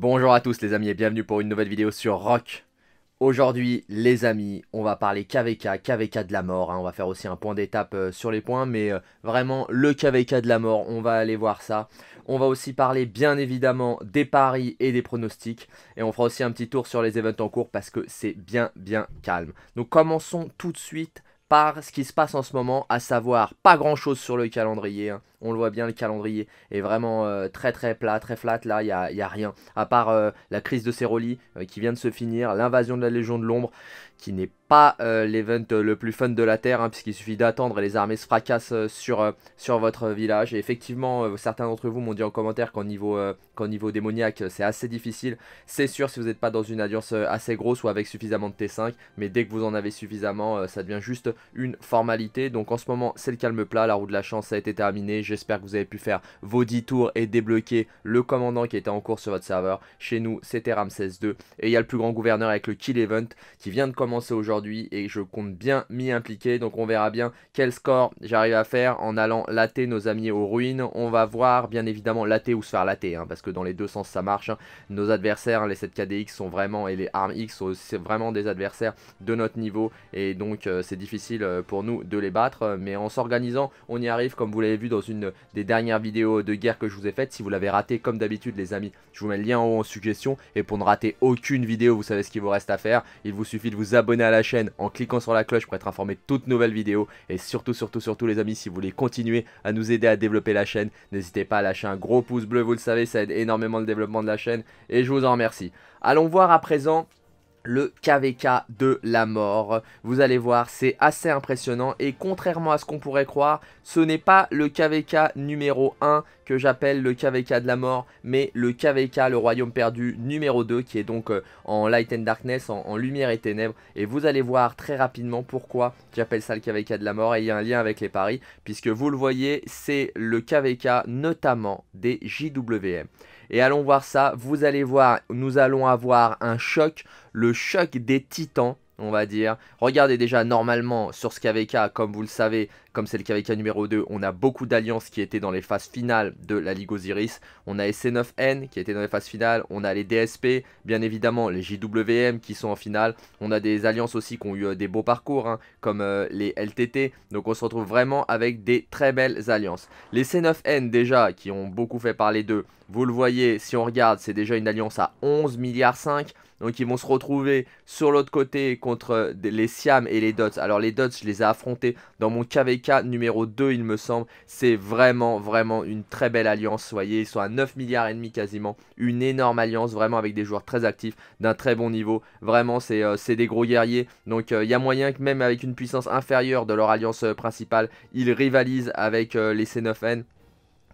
Bonjour à tous les amis et bienvenue pour une nouvelle vidéo sur Rock. Aujourd'hui les amis, on va parler KVK, KVK de la mort, hein. on va faire aussi un point d'étape euh, sur les points, mais euh, vraiment le KVK de la mort, on va aller voir ça. On va aussi parler bien évidemment des paris et des pronostics, et on fera aussi un petit tour sur les events en cours parce que c'est bien bien calme. Donc commençons tout de suite par ce qui se passe en ce moment, à savoir pas grand chose sur le calendrier. Hein. On le voit bien, le calendrier est vraiment euh, très très plat, très flat. Là, il n'y a, y a, rien. À part euh, la crise de Ceroli euh, qui vient de se finir, l'invasion de la Légion de l'Ombre, qui n'est pas euh, l'event euh, le plus fun de la Terre, hein, puisqu'il suffit d'attendre et les armées se fracassent euh, sur, sur votre village. Et effectivement, certains d'entre vous m'ont dit en commentaire qu'en niveau, niveau démoniaque, c'est assez difficile. C'est sûr si vous n'êtes pas dans une alliance assez grosse ou avec suffisamment de T5, mais dès que vous en avez suffisamment, ça devient juste une formalité. Donc en ce moment, c'est le calme plat, la roue de la chance a été terminée. J'espère que vous avez pu faire vos 10 tours et débloquer le commandant qui était en cours sur votre serveur. Chez nous, c'était Ramsès 2 et il y a le plus grand gouverneur avec le Kill Event qui vient de commencer aujourd'hui et je compte bien m'y impliquer. Donc on verra bien quel score j'arrive à faire en allant latter nos amis aux ruines. On va voir bien évidemment laté ou se faire latter hein, parce que dans les deux sens ça marche. Hein. Nos adversaires, les 7 KDX sont vraiment et les armes X sont aussi vraiment des adversaires de notre niveau et donc euh, c'est difficile euh, pour nous de les battre. Mais en s'organisant on y arrive comme vous l'avez vu dans une des dernières vidéos de guerre que je vous ai faite, Si vous l'avez raté comme d'habitude les amis je vous mets le lien en haut en suggestion et pour ne rater aucune vidéo vous savez ce qu'il vous reste à faire. Il vous suffit de vous abonner abonner à la chaîne en cliquant sur la cloche pour être informé de toutes nouvelles vidéos. Et surtout, surtout, surtout les amis, si vous voulez continuer à nous aider à développer la chaîne, n'hésitez pas à lâcher un gros pouce bleu, vous le savez, ça aide énormément le développement de la chaîne. Et je vous en remercie. Allons voir à présent le KVK de la mort. Vous allez voir, c'est assez impressionnant et contrairement à ce qu'on pourrait croire, ce n'est pas le KVK numéro 1 que j'appelle le KVK de la mort, mais le KVK, le royaume perdu numéro 2, qui est donc euh, en Light and Darkness, en, en, lumière et ténèbres. Et vous allez voir très rapidement pourquoi j'appelle ça le KVK de la mort, et il y a un lien avec les paris, puisque vous le voyez, c'est le KVK notamment des JWM. Et allons voir ça, vous allez voir, nous allons avoir un choc, le choc des titans on va dire. Regardez déjà, normalement, sur ce KVK, comme vous le savez, comme c'est le KVK numéro 2, on a beaucoup d'alliances qui étaient dans les phases finales de la Ligue Osiris. On a c 9 n qui était dans les phases finales, on a les DSP, bien évidemment, les JWM qui sont en finale. On a des alliances aussi qui ont eu euh, des beaux parcours, hein, comme euh, les LTT. Donc on se retrouve vraiment avec des très belles alliances. Les C9N déjà, qui ont beaucoup fait parler d'eux, vous le voyez, si on regarde, c'est déjà une alliance à 11 milliards 5 milliards donc ils vont se retrouver sur l'autre côté contre euh, les Siam et les Dots. Alors les Dots, je les ai affrontés dans mon KVK numéro 2, il me semble. C'est vraiment, vraiment une très belle alliance. Voyez, ils sont à 9 milliards et demi quasiment. Une énorme alliance, vraiment avec des joueurs très actifs, d'un très bon niveau. Vraiment, c'est euh, des gros guerriers. Donc euh, il y a moyen que même avec une puissance inférieure de leur alliance principale, ils rivalisent avec les C9N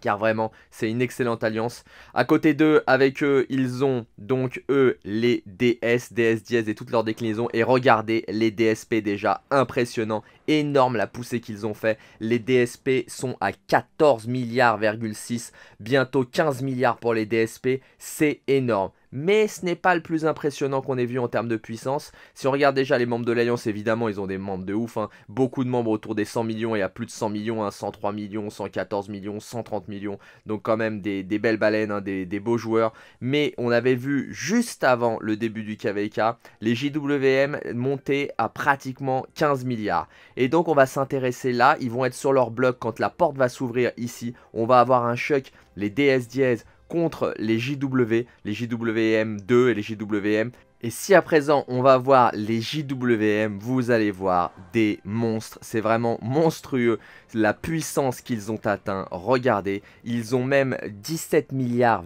car vraiment c'est une excellente alliance. À côté d'eux, avec eux, ils ont donc eux les DS, DS et toutes leurs déclinaisons. Et regardez les DSP déjà impressionnants énorme la poussée qu'ils ont fait. Les DSP sont à 14 milliards,6, bientôt 15 milliards pour les DSP, c'est énorme. Mais ce n'est pas le plus impressionnant qu'on ait vu en termes de puissance. Si on regarde déjà les membres de l'Alliance, évidemment, ils ont des membres de ouf. Hein. Beaucoup de membres autour des 100 millions et à plus de 100 millions, 103 hein. millions, 114 millions, 130 millions. Donc quand même des, belles baleines, hein, des, beaux joueurs. Mais on avait vu juste avant le début du KVK, les JWM monter à pratiquement 15 milliards. Et donc on va s'intéresser là, ils vont être sur leur bloc quand la porte va s'ouvrir ici. On va avoir un choc, les DS dièse contre les JW, les JWM2 et les JWM et si à présent on va voir les JWM, vous allez voir des monstres. C'est vraiment monstrueux la puissance qu'ils ont atteint. Regardez, ils ont même 17 milliards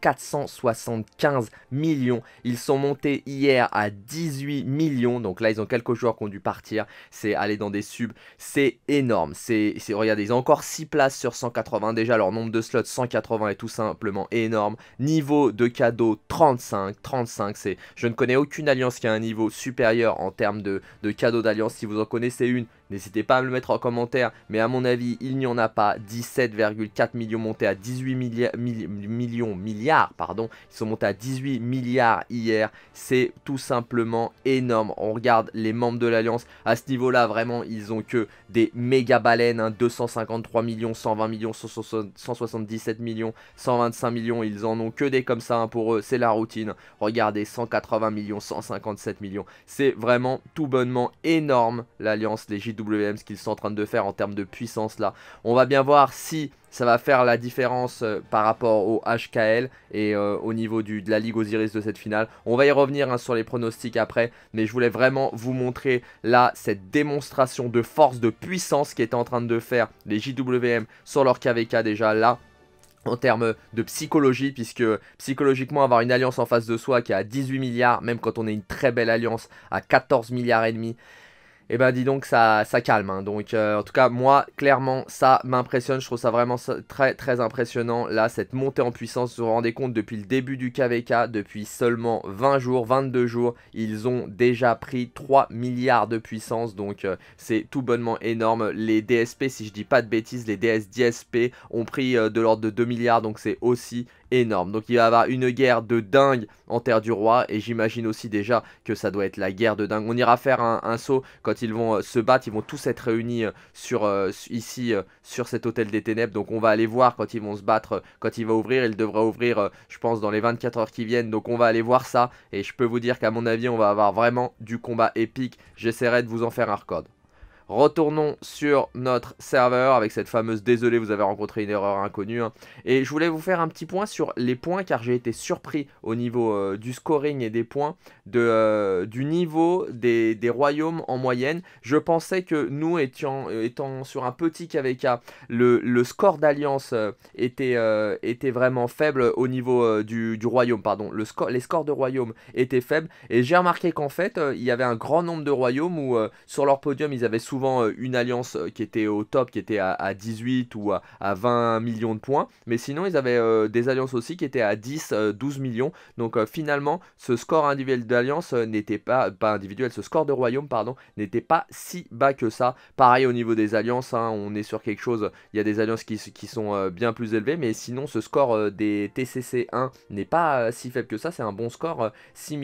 475 millions. Ils sont montés hier à 18 millions. Donc là, ils ont quelques joueurs qui ont dû partir. C'est aller dans des subs. C'est énorme. C'est, regardez, ils ont encore 6 places sur 180. Déjà, leur nombre de slots 180 est tout simplement énorme. Niveau de cadeaux, 35. 35, c'est... Je ne connais aucune alliance qui a un niveau supérieur en termes de, cadeaux d'alliance. Si vous en connaissez une, N'hésitez pas à me le mettre en commentaire, mais à mon avis, il n'y en a pas. 17,4 millions montés à 18 milliards, millions, milliards, pardon. Ils sont montés à 18 milliards hier. C'est tout simplement énorme. On regarde les membres de l'Alliance. À ce niveau-là, vraiment, ils ont que des méga baleines. 253 hein. millions, 120 millions, 177 millions, 125 millions. Ils en ont que des comme ça hein, pour eux. C'est la routine. Regardez, 180 millions, 157 millions. C'est vraiment tout bonnement énorme, l'Alliance légitime WM ce qu'ils sont en train de faire en termes de puissance là. On va bien voir si ça va faire la différence euh, par rapport au HKL et euh, au niveau du, de la Ligue Osiris de cette finale. On va y revenir hein, sur les pronostics après, mais je voulais vraiment vous montrer là cette démonstration de force, de puissance qui était en train de faire les JWM sur leur KVK déjà là en termes de psychologie, puisque psychologiquement, avoir une alliance en face de soi qui est à 18 milliards, même quand on est une très belle alliance à 14 milliards et demi, et eh ben dis donc ça, ça calme. Hein. Donc euh, en tout cas moi clairement ça m'impressionne, je trouve ça vraiment très très impressionnant là cette montée en puissance. Vous vous rendez compte depuis le début du KVK, depuis seulement 20 jours, 22 jours, ils ont déjà pris 3 milliards de puissance donc euh, c'est tout bonnement énorme. Les DSP si je dis pas de bêtises, les DS DSP ont pris euh, de l'ordre de 2 milliards donc c'est aussi donc il va y avoir une guerre de dingue en Terre du Roi et j'imagine aussi déjà que ça doit être la guerre de dingue. On ira faire un, saut quand ils vont euh, se battre, ils vont tous être réunis euh, sur, euh, ici sur cet hôtel des ténèbres. Donc on va aller voir quand ils vont se battre, quand il va ouvrir, il devrait ouvrir je pense dans les 24 heures qui viennent. Donc on va aller voir ça et je peux vous dire qu'à mon avis on va avoir vraiment du combat épique. J'essaierai de vous en faire un record. Retournons sur notre serveur avec cette fameuse désolé vous avez rencontré une erreur inconnue. Hein. Et je voulais vous faire un petit point sur les points car j'ai été surpris au niveau euh, du scoring et des points de, euh, du niveau des, royaumes en moyenne. Je pensais que nous étions, euh, étant, sur un petit KVK, le, score d'alliance était, était vraiment faible au niveau du, royaume. Pardon. Le score, les scores de royaume étaient faibles et j'ai remarqué qu'en fait il y avait un grand nombre de royaumes où sur leur podium ils avaient souvent euh, une alliance euh, qui était au top, qui était à, 18 ou à, 20 millions de points. Mais sinon, ils avaient euh, des alliances aussi qui étaient à 10, 12 millions. Donc finalement, ce score individuel d'alliance n'était pas, pas individuel, ce score de royaume, pardon, n'était pas si bas que ça. Pareil au niveau des alliances, hein, on est sur quelque chose, il y a des alliances qui, qui sont bien plus élevées. Mais sinon, ce score des TCC1 n'est pas si faible que ça. C'est un bon score, 6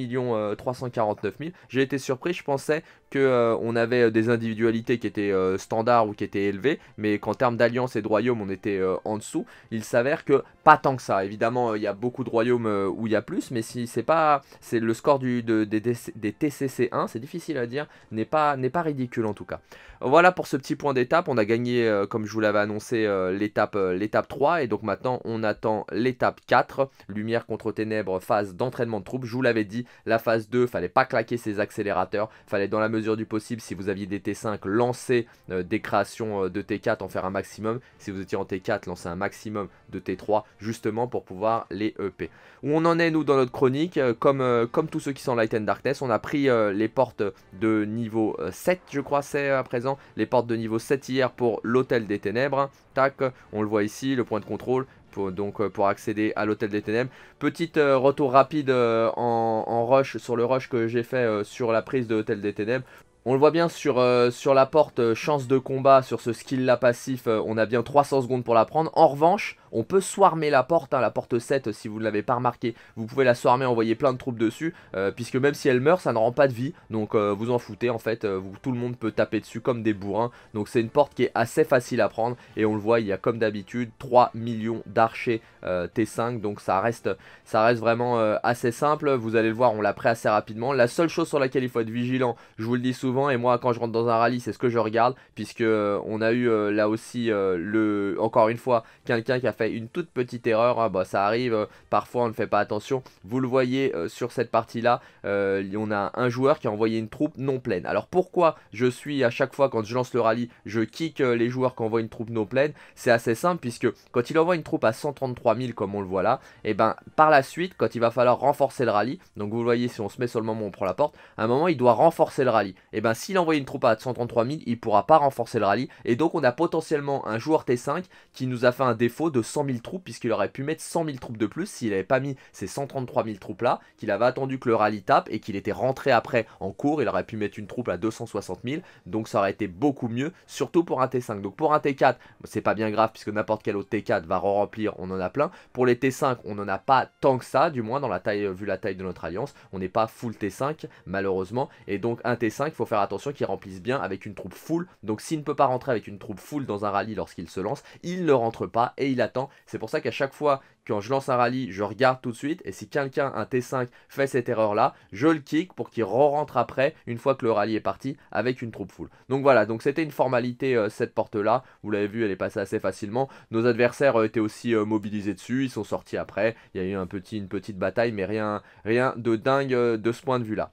349 000. J'ai été surpris, je pensais euh, on avait euh, des individualités qui étaient euh, standards ou qui étaient élevées, mais qu'en termes d'alliance et de royaume on était en dessous, il s'avère que pas tant que ça. Évidemment, il y a beaucoup de royaumes où il y a plus, mais si c'est pas, c'est le score du, des, des, TCC1, c'est difficile à dire, n'est pas, n'est pas ridicule en tout cas. Voilà pour ce petit point d'étape. On a gagné, comme je vous l'avais annoncé, l'étape, l'étape 3, et donc maintenant on attend l'étape 4, lumière contre ténèbres, phase d'entraînement de troupes. Je vous l'avais dit, la phase 2, fallait pas claquer ses accélérateurs, fallait dans la mesure du possible, si vous aviez des T5, lancez euh, des créations euh, de T4, en faire un maximum. Si vous étiez en T4, lancez un maximum de T3, justement pour pouvoir les EP. Où on en est, nous, dans notre chronique, euh, comme, comme tous ceux qui sont Light and Darkness, on a pris les portes de niveau 7, je crois, c'est à présent, les portes de niveau 7 hier pour l'Hôtel des Ténèbres. Tac, on le voit ici, le point de contrôle, donc, euh, pour accéder à l'hôtel des ténèbres. Petit euh, retour rapide euh, en, rush sur le rush que j'ai fait sur la prise de l'hôtel des ténèbres. On le voit bien sur, sur la porte, chance de combat sur ce skill là passif, on a bien 300 secondes pour la prendre. En revanche, on peut swarmer la porte, hein, la porte 7 si vous ne l'avez pas remarqué. Vous pouvez la swarmer, envoyer plein de troupes dessus, euh, puisque même si elle meurt, ça ne rend pas de vie. Donc euh, vous en foutez en fait, euh, vous, tout le monde peut taper dessus comme des bourrins. Donc c'est une porte qui est assez facile à prendre et on le voit, il y a comme d'habitude 3 millions d'archers T5. Donc ça reste, ça reste vraiment assez simple. Vous allez le voir, on l'a pris assez rapidement. La seule chose sur laquelle il faut être vigilant, je vous le dis souvent et moi quand je rentre dans un rallye, c'est ce que je regarde, puisque on a eu là aussi le, encore une fois quelqu'un qui a fait une toute petite erreur, hein. bah, ça arrive, euh, parfois on ne fait pas attention. Vous le voyez euh, sur cette partie-là, euh, on a un joueur qui a envoyé une troupe non pleine. Alors pourquoi je suis à chaque fois quand je lance le rallye, je kick les joueurs qui envoient une troupe non pleine C'est assez simple puisque quand il envoie une troupe à 133 000 comme on le voit là, et eh ben par la suite quand il va falloir renforcer le rallye, donc vous le voyez si on se met sur le moment où on prend la porte, à un moment il doit renforcer le rallye. Et eh ben s'il envoie une troupe à 133 000, il pourra pas renforcer le rallye et donc on a potentiellement un joueur T5 qui nous a fait un défaut de 100 000 troupes, puisqu'il aurait pu mettre 100 000 troupes de plus s'il n'avait pas mis ces 133 000 troupes là, qu'il avait attendu que le rallye tape et qu'il était rentré après en cours, il aurait pu mettre une troupe à 260 000, donc ça aurait été beaucoup mieux, surtout pour un T5. Donc pour un T4, c'est pas bien grave puisque n'importe quel autre T4 va re remplir on en a plein. Pour les T5, on en a pas tant que ça, du moins dans la taille, euh, vu la taille de notre alliance, on n'est pas full T5 malheureusement, et donc un T5, il faut faire attention qu'il remplisse bien avec une troupe full, donc s'il ne peut pas rentrer avec une troupe full dans un rallye lorsqu'il se lance, il ne rentre pas et il attend c'est pour ça qu'à chaque fois, quand je lance un rallye, je regarde tout de suite. Et si quelqu'un, un T5, fait cette erreur-là, je le kick pour qu'il re-rentre après, une fois que le rallye est parti, avec une troupe full. Donc voilà, donc c'était une formalité, euh, cette porte-là. Vous l'avez vu, elle est passée assez facilement. Nos adversaires euh, étaient aussi euh, mobilisés dessus. Ils sont sortis après. Il y a eu une petite bataille, mais rien, rien de dingue de ce point de vue-là.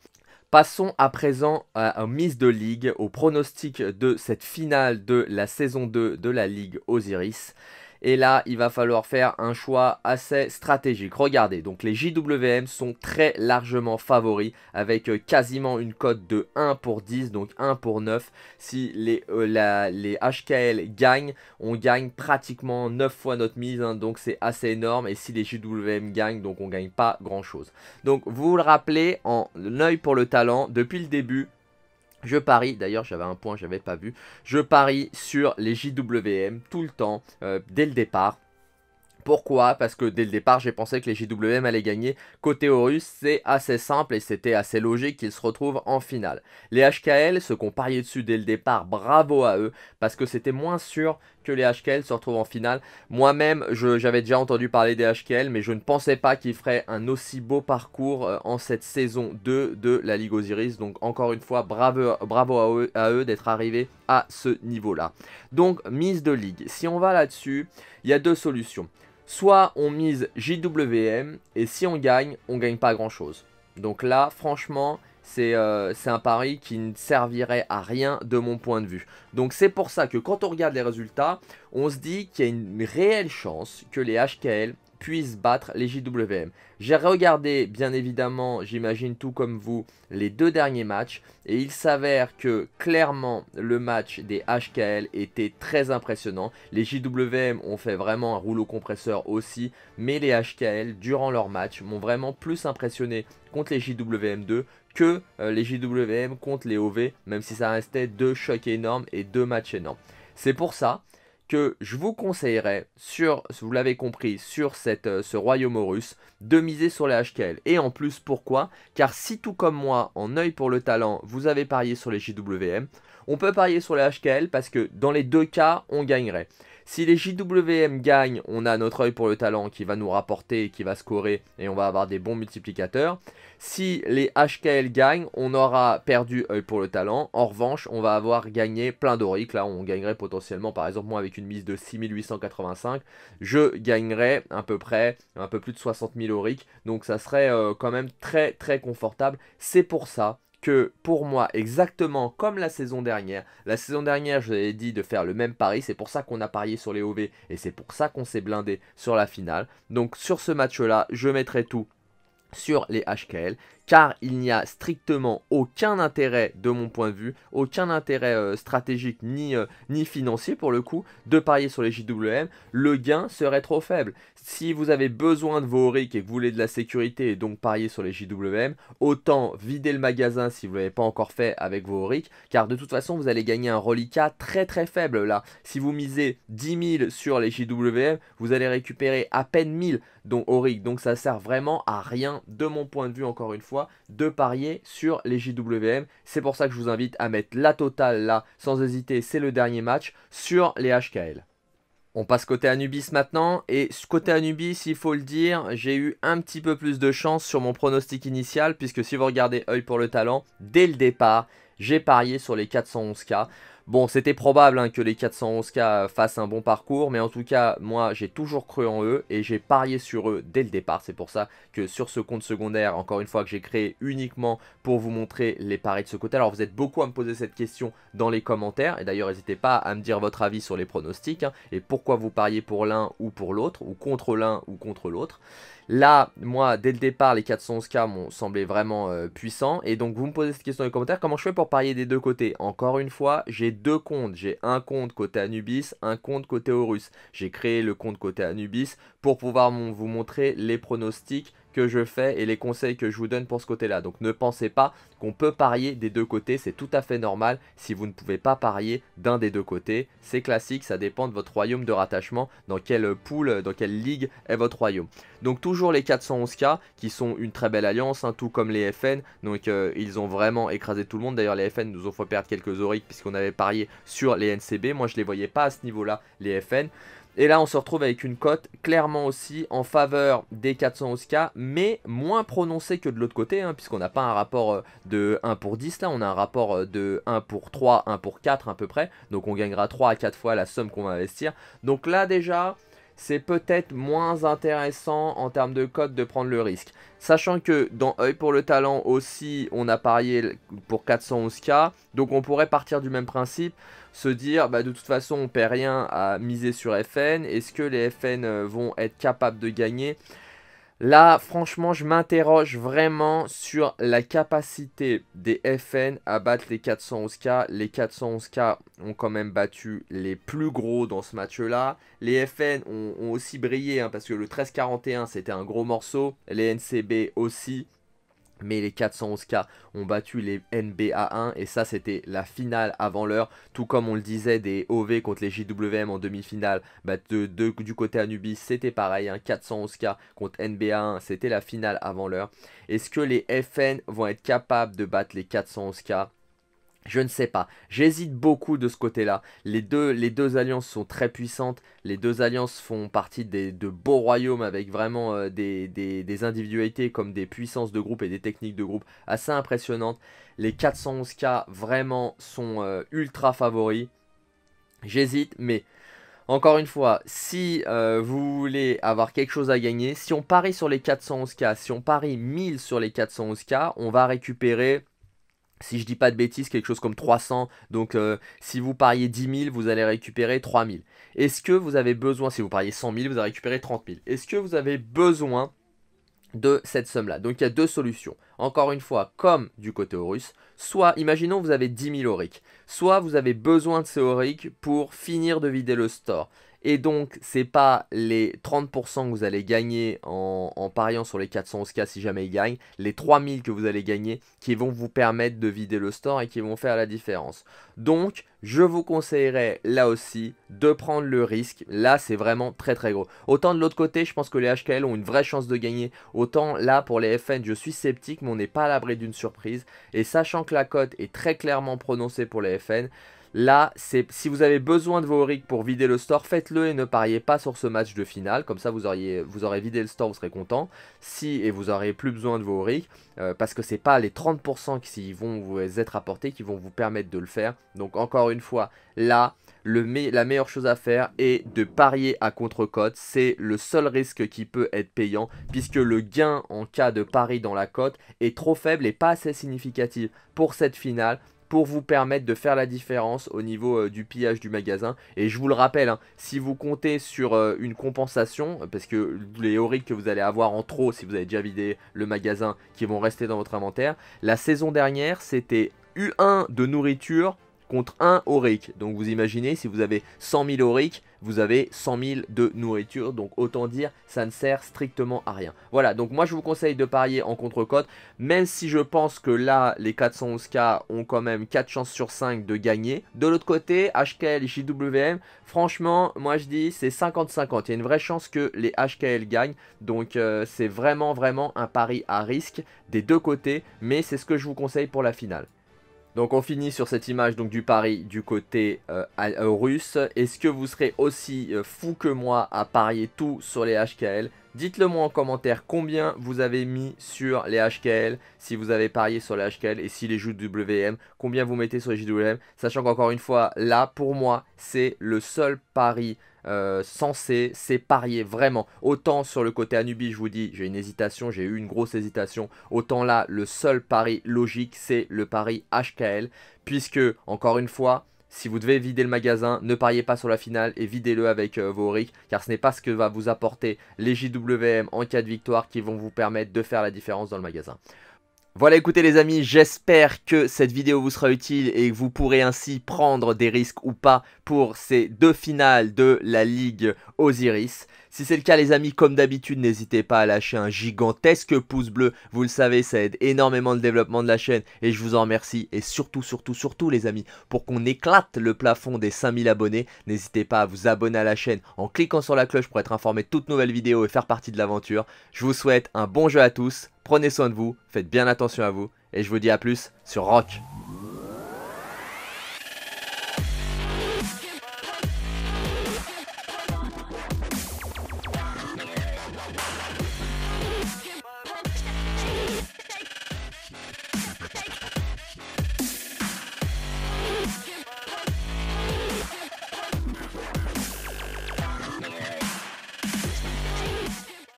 Passons à présent à, un mise de ligue, au pronostic de cette finale de la saison 2 de la Ligue Osiris. Et là, il va falloir faire un choix assez stratégique. Regardez, donc les JWM sont très largement favoris avec euh, quasiment une cote de 1 pour 10, donc 1 pour 9. Si les, euh, les HKL gagnent, on gagne pratiquement 9 fois notre mise, hein, donc c'est assez énorme. Et si les JWM gagnent, donc on gagne pas grand chose. Donc vous le rappelez, en œil pour le talent, depuis le début, je parie, d'ailleurs j'avais un point, j'avais pas vu, je parie sur les JWM tout le temps, euh, dès le départ. Pourquoi Parce que dès le départ, j'ai pensé que les JWM allaient gagner. Côté Horus, c'est assez simple et c'était assez logique qu'ils se retrouvent en finale. Les HKL, ceux qu'on parié dessus dès le départ, bravo à eux, parce que c'était moins sûr que les HKL se retrouvent en finale. Moi-même, j'avais déjà entendu parler des HKL, mais je ne pensais pas qu'ils feraient un aussi beau parcours euh, en cette saison 2 de la Ligue Osiris. Donc encore une fois, bravo, bravo à eux, à eux d'être arrivés à ce niveau-là. Donc mise de ligue. Si on va là-dessus, il y a deux solutions. Soit on mise JWM, et si on gagne, on gagne pas grand-chose. Donc là, franchement, euh, c'est un pari qui ne servirait à rien de mon point de vue. Donc c'est pour ça que quand on regarde les résultats, on se dit qu'il y a une réelle chance que les HKL puissent battre les JWM. J'ai regardé, bien évidemment, j'imagine tout comme vous, les deux derniers matchs, et il s'avère que clairement le match des HKL était très impressionnant. Les JWM ont fait vraiment un rouleau compresseur aussi, mais les HKL, durant leur match, m'ont vraiment plus impressionné contre les JWM 2 que euh, les JWM contre les OV, même si ça restait deux chocs énormes et deux matchs énormes. C'est pour ça que je vous conseillerais sur, vous l'avez compris, sur euh, ce royaume russe, de miser sur les HKL. Et en plus, pourquoi Car si tout comme moi, en œil pour le talent, vous avez parié sur les JWM, on peut parier sur les HKL parce que dans les deux cas, on gagnerait. Si les JWM gagnent, on a notre œil pour le talent qui va nous rapporter, qui va scorer et on va avoir des bons multiplicateurs. Si les HKL gagnent, on aura perdu œil pour le talent. En revanche, on va avoir gagné plein d'oriques. Là, on gagnerait potentiellement, par exemple, moi avec une mise de 6885, je gagnerais à peu près un peu plus de 60 000 auriques. Donc ça serait euh, quand même très très confortable. C'est pour ça que pour moi, exactement comme la saison dernière, la saison dernière, je avais dit de faire le même pari, c'est pour ça qu'on a parié sur les OV et c'est pour ça qu'on s'est blindé sur la finale. Donc sur ce match-là, je mettrai tout sur les HKL car il n'y a strictement aucun intérêt de mon point de vue, aucun intérêt euh, stratégique ni, euh, ni financier pour le coup de parier sur les JWM, le gain serait trop faible. Si vous avez besoin de vos RIC et que vous voulez de la sécurité et donc parier sur les JWM, autant vider le magasin si vous ne l'avez pas encore fait avec vos RIC, car de toute façon vous allez gagner un reliquat très très faible là. Si vous misez 10 000 sur les JWM, vous allez récupérer à peine 1000 dont au donc ça sert vraiment à rien de mon point de vue encore une fois de parier sur les JWM. C'est pour ça que je vous invite à mettre la totale là, sans hésiter, c'est le dernier match, sur les HKL. On passe côté Anubis maintenant, et côté Anubis, il faut le dire, j'ai eu un petit peu plus de chance sur mon pronostic initial, puisque si vous regardez œil pour le talent, dès le départ, j'ai parié sur les 411K. Bon, c'était probable hein, que les 411K fassent un bon parcours, mais en tout cas, moi, j'ai toujours cru en eux et j'ai parié sur eux dès le départ. C'est pour ça que sur ce compte secondaire, encore une fois, que j'ai créé uniquement pour vous montrer les paris de ce côté. Alors, vous êtes beaucoup à me poser cette question dans les commentaires. Et d'ailleurs, n'hésitez pas à me dire votre avis sur les pronostics hein, et pourquoi vous pariez pour l'un ou pour l'autre, ou contre l'un ou contre l'autre. Là, moi, dès le départ, les 411K m'ont semblé vraiment euh, puissants. Et donc, vous me posez cette question dans les commentaires, comment je fais pour parier des deux côtés Encore une fois, j'ai deux comptes. J'ai un compte côté Anubis, un compte côté Horus. J'ai créé le compte côté Anubis pour pouvoir vous montrer les pronostics que je fais et les conseils que je vous donne pour ce côté-là. Donc ne pensez pas qu'on peut parier des deux côtés, c'est tout à fait normal si vous ne pouvez pas parier d'un des deux côtés. C'est classique, ça dépend de votre royaume de rattachement, dans quelle pool dans quelle ligue est votre royaume. Donc toujours les 411K qui sont une très belle alliance, hein, tout comme les FN. Donc euh, ils ont vraiment écrasé tout le monde. D'ailleurs les FN nous ont fait perdre quelques auriques puisqu'on avait parié sur les NCB. Moi je les voyais pas à ce niveau-là, les FN. Et là, on se retrouve avec une cote clairement aussi en faveur des 411K mais moins prononcée que de l'autre côté, hein, puisqu'on n'a pas un rapport euh, de 1 pour 10, là, on a un rapport euh, de 1 pour 3, 1 pour 4 à peu près. Donc on gagnera 3 à 4 fois la somme qu'on va investir. Donc là déjà, c'est peut-être moins intéressant en termes de cote de prendre le risque. Sachant que dans œil pour le talent aussi, on a parié pour 411K, donc on pourrait partir du même principe se dire bah, de toute façon on perd rien à miser sur FN, est-ce que les FN euh, vont être capables de gagner Là, franchement, je m'interroge vraiment sur la capacité des FN à battre les 411K. Les 411K ont quand même battu les plus gros dans ce match-là. Les FN ont, aussi brillé hein, parce que le 1341 c'était un gros morceau. Les NCB aussi mais les 411K ont battu les NBA 1 et ça c'était la finale avant l'heure, tout comme on le disait des OV contre les JWM en demi-finale, bah, du côté Anubis c'était pareil, 411K hein. contre NBA 1 c'était la finale avant l'heure. Est-ce que les FN vont être capables de battre les 411K je ne sais pas. J'hésite beaucoup de ce côté-là. Les deux, alliances sont très puissantes. Les deux alliances font partie des, de beaux royaumes avec vraiment euh, des, des, individualités comme des puissances de groupe et des techniques de groupe assez impressionnantes. Les 411K vraiment sont euh, ultra favoris. J'hésite, mais encore une fois, si euh, vous voulez avoir quelque chose à gagner, si on parie sur les 411K, si on parie 1000 sur les 411K, on va récupérer si je dis pas de bêtises, quelque chose comme 300. Donc euh, si vous pariez 10 000, vous allez récupérer 3 000. Est-ce que vous avez besoin, si vous pariez 100 000, vous allez récupérer 30 000. Est-ce que vous avez besoin de cette somme-là Donc il y a deux solutions. Encore une fois, comme du côté Horus, soit, imaginons vous avez 10 000 auric, soit vous avez besoin de ces auric pour finir de vider le store. Et donc, c'est pas les 30% que vous allez gagner en, en pariant sur les 411K si jamais ils gagnent, les 3000 que vous allez gagner qui vont vous permettre de vider le store et qui vont faire la différence. Donc, je vous conseillerais là aussi de prendre le risque. Là, c'est vraiment très très gros. Autant de l'autre côté, je pense que les HKL ont une vraie chance de gagner. Autant là, pour les FN, je suis sceptique, mais on n'est pas à l'abri d'une surprise. Et sachant que la cote est très clairement prononcée pour les FN, Là, si vous avez besoin de vos rigs pour vider le store, faites-le et ne pariez pas sur ce match de finale. Comme ça, vous, auriez, vous aurez vidé le store, vous serez content. Si, et vous n'aurez plus besoin de vos rigs, euh, parce que c'est pas les 30% qui vont vous être apportés qui vont vous permettre de le faire. Donc, encore une fois, là, le la meilleure chose à faire est de parier à contre-cote. C'est le seul risque qui peut être payant, puisque le gain en cas de pari dans la cote est trop faible et pas assez significatif pour cette finale pour vous permettre de faire la différence au niveau euh, du pillage du magasin. Et je vous le rappelle, hein, si vous comptez sur euh, une compensation, euh, parce que les auriques que vous allez avoir en trop, si vous avez déjà vidé le magasin, qui vont rester dans votre inventaire, la saison dernière, c'était U1 de nourriture contre 1 auric. Donc vous imaginez, si vous avez 100 000 auric, vous avez 100 000 de nourriture. Donc autant dire, ça ne sert strictement à rien. Voilà, donc moi je vous conseille de parier en contre côte Même si je pense que là, les 411K ont quand même 4 chances sur 5 de gagner. De l'autre côté, HKL et JWM, franchement, moi je dis c'est 50-50. Il y a une vraie chance que les HKL gagnent. Donc euh, c'est vraiment, vraiment un pari à risque des deux côtés. Mais c'est ce que je vous conseille pour la finale. Donc on finit sur cette image donc, du pari du côté euh, euh, russe. Est-ce que vous serez aussi euh, fou que moi à parier tout sur les HKL Dites-le moi en commentaire combien vous avez mis sur les HKL, si vous avez parié sur les HKL et si les joues WM, combien vous mettez sur les JWM, sachant qu'encore une fois, là pour moi, c'est le seul pari euh, censé, c'est parier vraiment. Autant sur le côté Anubis, je vous dis, j'ai une hésitation, j'ai eu une grosse hésitation. Autant là, le seul pari logique, c'est le pari HKL, puisque, encore une fois, si vous devez vider le magasin, ne pariez pas sur la finale et videz-le avec euh, vos RIC, car ce n'est pas ce que va vous apporter les JWM en cas de victoire qui vont vous permettre de faire la différence dans le magasin. Voilà écoutez les amis, j'espère que cette vidéo vous sera utile et que vous pourrez ainsi prendre des risques ou pas pour ces deux finales de la Ligue Osiris. Si c'est le cas les amis, comme d'habitude, n'hésitez pas à lâcher un gigantesque pouce bleu. Vous le savez, ça aide énormément le développement de la chaîne et je vous en remercie. Et surtout, surtout, surtout les amis, pour qu'on éclate le plafond des 5000 abonnés, n'hésitez pas à vous abonner à la chaîne en cliquant sur la cloche pour être informé de toutes nouvelles vidéos et faire partie de l'aventure. Je vous souhaite un bon jeu à tous, prenez soin de vous, faites bien attention à vous et je vous dis à plus sur Rock.